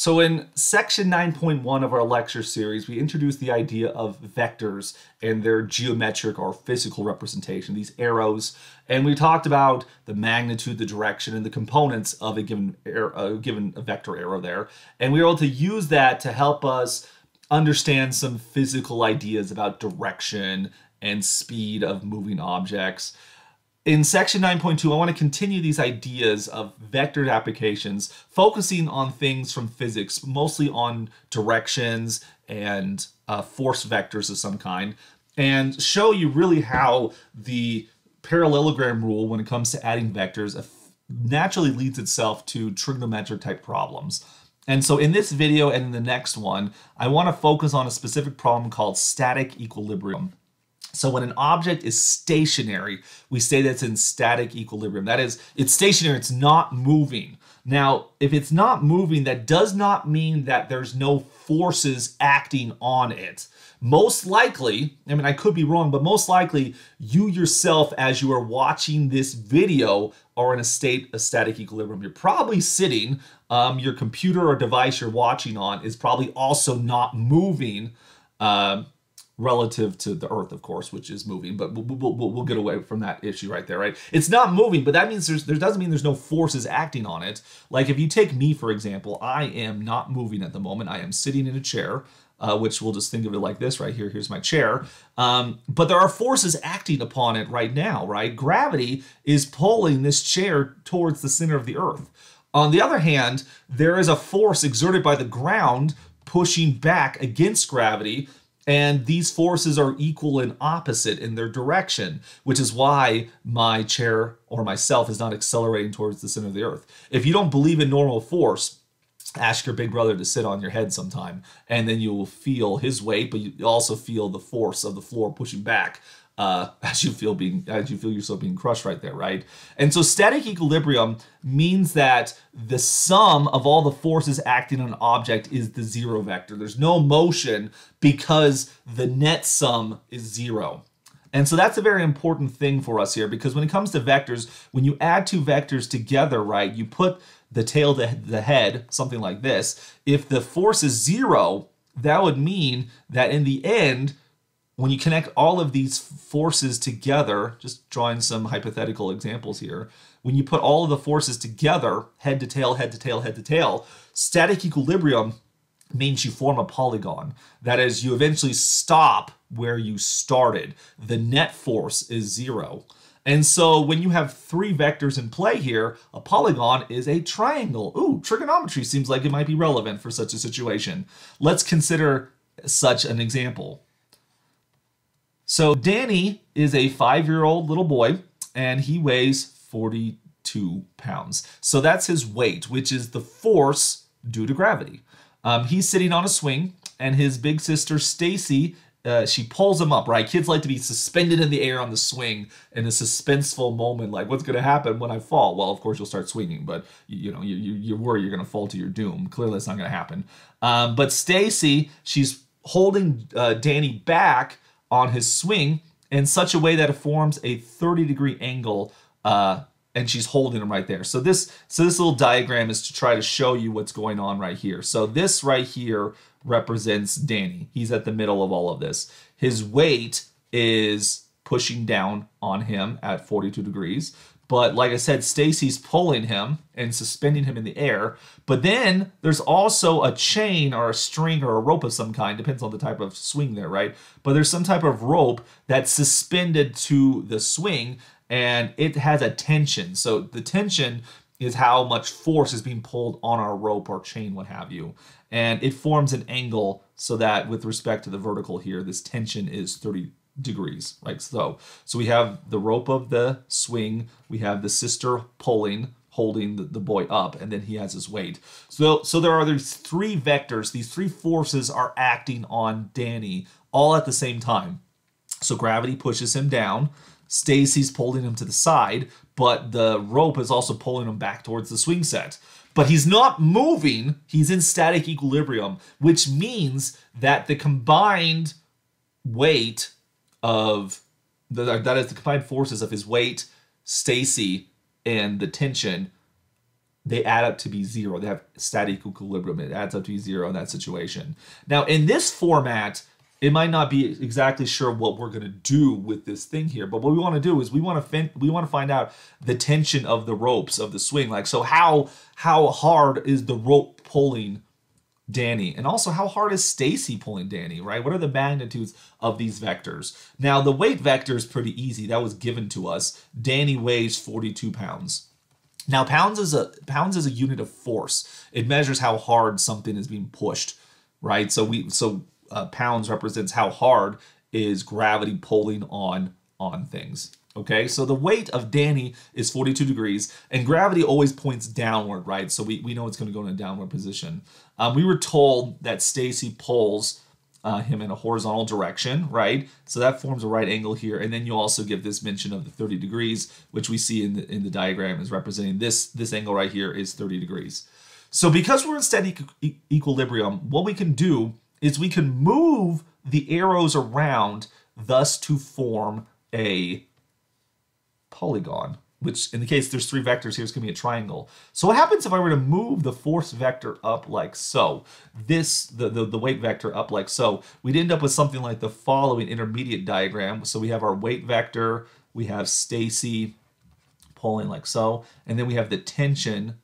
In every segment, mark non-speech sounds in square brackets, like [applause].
So in section 9.1 of our lecture series, we introduced the idea of vectors and their geometric or physical representation, these arrows. And we talked about the magnitude, the direction, and the components of a given, arrow, a given vector arrow there. And we were able to use that to help us understand some physical ideas about direction and speed of moving objects. In section 9.2, I want to continue these ideas of vectored applications, focusing on things from physics, mostly on directions and uh, force vectors of some kind, and show you really how the parallelogram rule, when it comes to adding vectors, naturally leads itself to trigonometric type problems. And so in this video and in the next one, I want to focus on a specific problem called static equilibrium. So when an object is stationary, we say that's in static equilibrium. That is, it's stationary, it's not moving. Now, if it's not moving, that does not mean that there's no forces acting on it. Most likely, I mean, I could be wrong, but most likely you yourself, as you are watching this video, are in a state of static equilibrium. You're probably sitting, um, your computer or device you're watching on is probably also not moving um, relative to the Earth, of course, which is moving. But we'll, we'll, we'll, get away from that issue right there, right? It's not moving, but that means there's, there doesn't mean there's no forces acting on it. Like if you take me, for example, I am not moving at the moment. I am sitting in a chair. Uh, which we'll just think of it like this right here. Here's my chair. Um, but there are forces acting upon it right now, right? Gravity is pulling this chair towards the center of the Earth. On the other hand, there is a force exerted by the ground pushing back against gravity and these forces are equal and opposite in their direction, which is why my chair or myself is not accelerating towards the center of the earth. If you don't believe in normal force, ask your big brother to sit on your head sometime and then you will feel his weight but you also feel the force of the floor pushing back uh, [laughs] as you feel being as you feel yourself being crushed right there, right? And so static equilibrium means that the sum of all the forces acting on an object is the zero vector. There's no motion because the net sum is zero. And so that's a very important thing for us here because when it comes to vectors, when you add two vectors together, right, you put the tail to the head, something like this. If the force is zero, that would mean that in the end, when you connect all of these forces together, just drawing some hypothetical examples here, when you put all of the forces together, head to tail, head to tail, head to tail, static equilibrium means you form a polygon. That is, you eventually stop where you started. The net force is zero. And so when you have three vectors in play here, a polygon is a triangle. Ooh, trigonometry seems like it might be relevant for such a situation. Let's consider such an example. So Danny is a five-year-old little boy, and he weighs 42 pounds. So that's his weight, which is the force due to gravity. Um, he's sitting on a swing, and his big sister Stacy uh, she pulls him up, right? Kids like to be suspended in the air on the swing in a suspenseful moment, like what's going to happen when I fall? Well, of course you'll start swinging, but you, you know you, you, you worry you're going to fall to your doom. Clearly it's not going to happen. Um, but Stacy, she's holding uh, Danny back on his swing in such a way that it forms a 30 degree angle uh, and she's holding him right there. So this, so this little diagram is to try to show you what's going on right here. So this right here represents Danny. He's at the middle of all of this. His weight is pushing down on him at 42 degrees. But like I said, Stacy's pulling him and suspending him in the air. But then there's also a chain or a string or a rope of some kind, depends on the type of swing there, right? But there's some type of rope that's suspended to the swing and it has a tension. So the tension is how much force is being pulled on our rope or chain, what have you. And it forms an angle so that with respect to the vertical here, this tension is 30 degrees, right? So, so we have the rope of the swing, we have the sister pulling, holding the, the boy up, and then he has his weight. So, so there are these three vectors, these three forces are acting on Danny all at the same time. So gravity pushes him down. Stacy's pulling him to the side, but the rope is also pulling him back towards the swing set but he's not moving. He's in static equilibrium, which means that the combined weight of the, that is the combined forces of his weight, Stacy, and the tension, they add up to be zero. They have static equilibrium. It adds up to be zero in that situation. Now, in this format, it might not be exactly sure what we're going to do with this thing here, but what we want to do is we want to fin- we want to find out the tension of the ropes of the swing. Like, so how how hard is the rope pulling Danny? And also, how hard is Stacy pulling Danny, right? What are the magnitudes of these vectors? Now, the weight vector is pretty easy. That was given to us. Danny weighs 42 pounds. Now, pounds is a pounds is a unit of force. It measures how hard something is being pushed, right? So we so uh, pounds represents how hard is gravity pulling on on things. Okay, so the weight of Danny is 42 degrees, and gravity always points downward, right? So we, we know it's going to go in a downward position. Um, we were told that Stacy pulls uh, him in a horizontal direction, right? So that forms a right angle here, and then you also give this mention of the 30 degrees, which we see in the in the diagram is representing this this angle right here is 30 degrees. So because we're in steady e equilibrium, what we can do is we can move the arrows around, thus to form a polygon, which in the case there's three vectors here, it's going to be a triangle. So what happens if I were to move the force vector up like so, this, the, the, the weight vector up like so, we'd end up with something like the following intermediate diagram. So we have our weight vector, we have Stacy pulling like so, and then we have the tension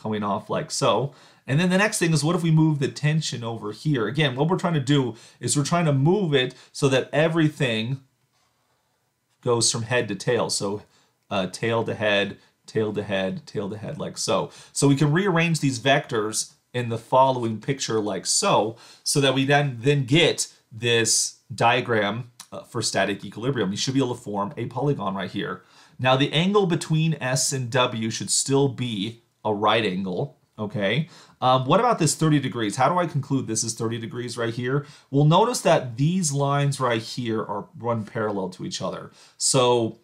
coming off like so. And then the next thing is what if we move the tension over here? Again, what we're trying to do is we're trying to move it so that everything goes from head to tail. So uh, tail to head, tail to head, tail to head, like so. So we can rearrange these vectors in the following picture like so, so that we then, then get this diagram uh, for static equilibrium. You should be able to form a polygon right here. Now the angle between S and W should still be a right angle okay? Um, what about this 30 degrees? How do I conclude this is 30 degrees right here? Well, notice that these lines right here are run parallel to each other. So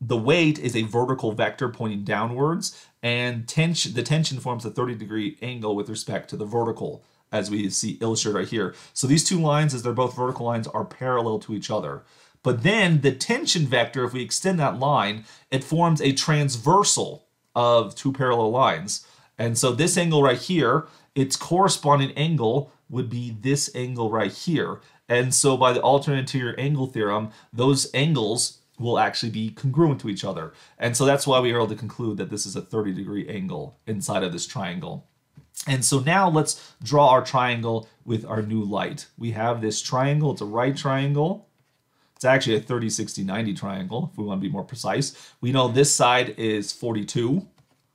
the weight is a vertical vector pointing downwards, and tension, the tension forms a 30 degree angle with respect to the vertical, as we see illustrated right here. So these two lines, as they're both vertical lines, are parallel to each other. But then the tension vector, if we extend that line, it forms a transversal of two parallel lines. And so this angle right here, its corresponding angle would be this angle right here. And so by the alternate interior angle theorem, those angles will actually be congruent to each other. And so that's why we are able to conclude that this is a 30 degree angle inside of this triangle. And so now let's draw our triangle with our new light. We have this triangle, it's a right triangle. It's actually a 30, 60, 90 triangle, if we want to be more precise. We know this side is 42,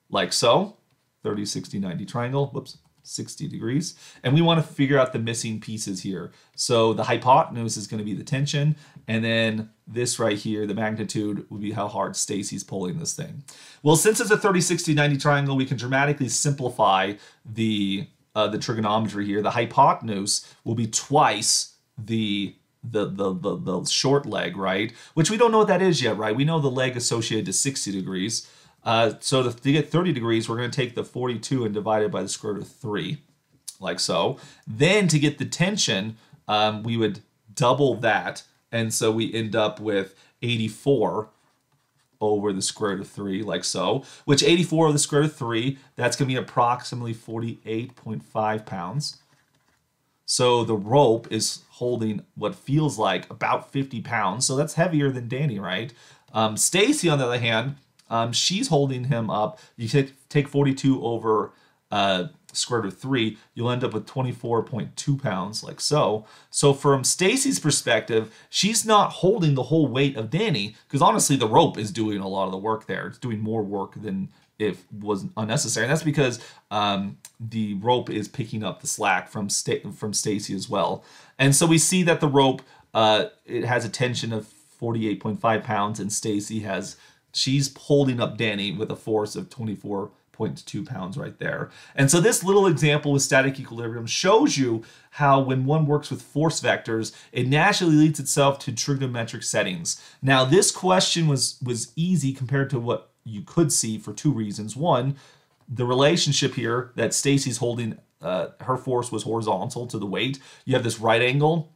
like so. 30, 60, 90 triangle, whoops, 60 degrees. And we want to figure out the missing pieces here. So the hypotenuse is going to be the tension. And then this right here, the magnitude, would be how hard Stacy's pulling this thing. Well, since it's a 30, 60, 90 triangle, we can dramatically simplify the, uh, the trigonometry here. The hypotenuse will be twice the the, the the the short leg, right? Which we don't know what that is yet, right? We know the leg associated to 60 degrees. Uh, so to, get 30 degrees, we're going to take the 42 and divide it by the square root of 3, like so. Then to get the tension, um, we would double that, and so we end up with 84 over the square root of 3, like so, which 84 over the square root of 3, that's going to be approximately 48.5 pounds. So the rope is holding what feels like about 50 pounds, so that's heavier than Danny, right? Um, Stacy, on the other hand, um, she's holding him up. You take, take 42 over uh, square root of 3, you'll end up with 24.2 pounds, like so. So from Stacy's perspective, she's not holding the whole weight of Danny, because honestly, the rope is doing a lot of the work there. It's doing more work than if was unnecessary. And that's because um, the rope is picking up the slack from Sta- from Stacy as well. And so we see that the rope uh, it has a tension of 48.5 pounds, and Stacy has She's holding up Danny with a force of 24.2 pounds right there. And so this little example with static equilibrium shows you how when one works with force vectors, it naturally leads itself to trigonometric settings. Now this question was, was easy compared to what you could see for two reasons. One, the relationship here that Stacy's holding, uh, her force was horizontal to the weight. You have this right angle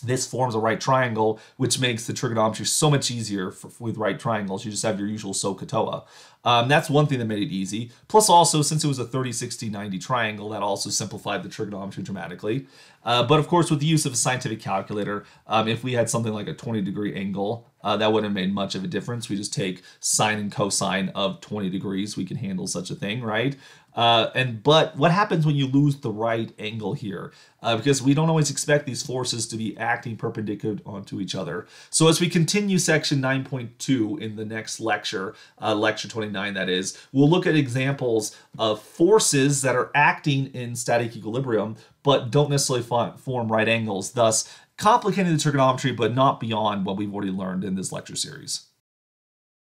this forms a right triangle, which makes the trigonometry so much easier for, with right triangles. You just have your usual SOHCAHTOA. Um, that's one thing that made it easy. Plus also, since it was a 30, 60, 90 triangle, that also simplified the trigonometry dramatically. Uh, but of course, with the use of a scientific calculator, um, if we had something like a 20 degree angle, uh, that wouldn't have made much of a difference. We just take sine and cosine of 20 degrees. We can handle such a thing, right? Uh, and but what happens when you lose the right angle here? Uh, because we don't always expect these forces to be acting perpendicular onto each other. So as we continue section 9.2 in the next lecture, uh, lecture 29 that is, we'll look at examples of forces that are acting in static equilibrium but don't necessarily form right angles, thus complicating the trigonometry but not beyond what we've already learned in this lecture series.